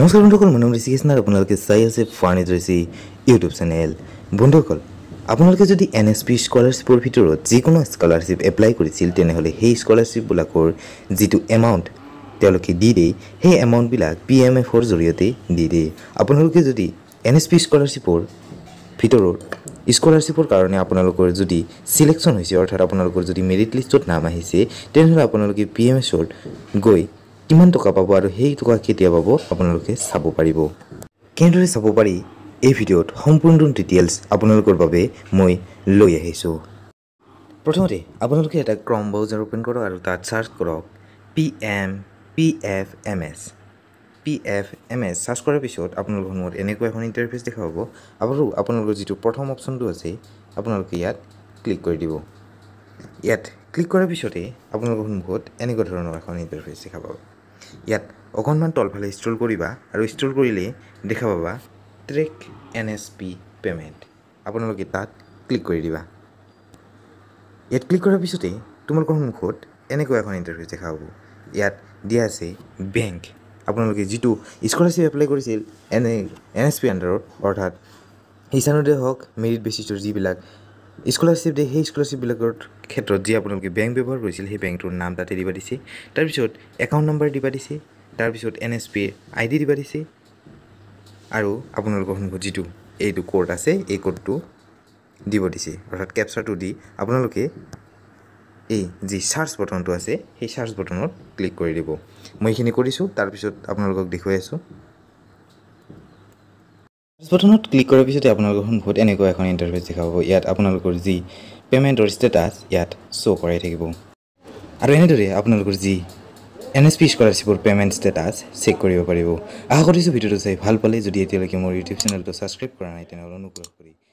নমস্কাৰ বন্ধুসকল মোৰ নাম ঋষিকেশ নাৰ আপোনালোকে চাই আছে ফাৰ্নিজ ঋষি ইউটিউব চেনেল বন্ধুসকল আপোনালোকে যদি এন এছ পি স্কলাৰশ্বিপৰ ভিতৰত যিকোনো স্কলাৰশ্বিপ এপ্লাই কৰিছিল তেনেহ'লে সেই স্কলাৰশ্বিপবিলাকৰ যিটো এমাউণ্ট তেওঁলোকে দি দিয়ে সেই এমাউণ্টবিলাক পি এম এফৰ জৰিয়তে দি দিয়ে আপোনালোকে যদি এন এছ পি স্কলাৰশ্বিপৰ ভিতৰত স্কলাৰশ্বিপৰ কাৰণে আপোনালোকৰ যদি ছিলেকশ্যন হৈছে অৰ্থাৎ আপোনালোকৰ যদি মেৰিট লিষ্টত নাম আহিছে তেনেহ'লে আপোনালোকে পি এম এছত গৈ কিমান টকা পাব আৰু সেই টকা কেতিয়া পাব আপোনালোকে চাব পাৰিব কেনেদৰে চাব পাৰি এই ভিডিঅ'ত সম্পূৰ্ণ ডিটেইলছ আপোনালোকৰ বাবে মই লৈ আহিছোঁ প্ৰথমতে আপোনালোকে এটা ক্ৰম ব্ৰাউজাৰ অ'পেন কৰক আৰু তাত চাৰ্চ কৰক P M P F M S P F M S search কৰাৰ পিছত আপোনালোকৰ মূৰত এনেকুৱা এখন ইণ্টাৰফেচ দেখা পাব আৰু আপোনালোকৰ যিটো প্ৰথম অপশ্যনটো আছে আপোনালোকে ইয়াত ক্লিক কৰি দিব ইয়াত ক্লিক কৰাৰ পিছতে আপোনালোকৰ সন্মুখত এনেকুৱা ধৰণৰ এখন ইণ্টাৰফেচ দেখা পাব ইয়াত অকণমান তলফালে ষ্ট্ৰল কৰিবা আৰু ষ্ট্ৰল কৰিলে দেখা পাবা track N S P payment আপোনালোকে তাত ক্লিক কৰি দিবা ইয়াত ক্লিক কৰাৰ পিছতে তোমালোকৰ সন্মুখত এনেকুৱা এখন ইণ্টাৰভিউ দেখা পাব ইয়াত দিয়া আছে বেংক আপোনালোকে যিটো স্কলাৰশ্বিপ এপ্লাই কৰিছিল এনে এন এছ পি আণ্ডাৰত অৰ্থাৎ ঈশানুদে হওক মেৰিট বেচিছৰ যিবিলাক স্কলাৰশ্বিপ দিয়ে সেই স্কলাৰশ্বিপবিলাকৰ ক্ষেত্ৰত যি আপোনালোকে বেংক ব্যৱহাৰ কৰিছিল সেই বেংকটোৰ নাম তাতে দিব দিছে তাৰপিছত একাউণ্ট নম্বৰ দিব দিছে তাৰপিছত N S P I D দিব দিছে আৰু আপোনালোকৰ সন্মুখত যিটো এইটো ক'ড আছে এই ক'ডটো দিব দিছে অৰ্থাৎ কেপচাৰটো দি আপোনালোকে এই যি চাৰ্চ বটনটো আছে সেই চাৰ্চ বটনত ক্লিক কৰি দিব মই এইখিনি কৰিছোঁ তাৰপিছত আপোনালোকক দেখুৱাই আছোঁ বটনত ক্লিক কৰাৰ পিছতে আপোনালোকৰ বহুত এনেকুৱা এখন ইণ্টাৰফেচ দেখাব ইয়াত আপোনালোকৰ যি পে'মেণ্টৰ ষ্টেটাছ ইয়াত শ্ব' কৰাই থাকিব আৰু এনেদৰে আপোনালোকৰ যি এন এছ পি স্কলাৰশ্বিপৰ পে'মেণ্ট ষ্টেটাছ চেক কৰিব পাৰিব আশা কৰিছোঁ ভিডিঅ'টো চাই ভাল পালে যদি এতিয়ালৈকে মোৰ ইউটিউব চেনেলটো ছাবস্ক্ৰাইব কৰা নাই তেনেহ'লে অনুগ্ৰহ কৰি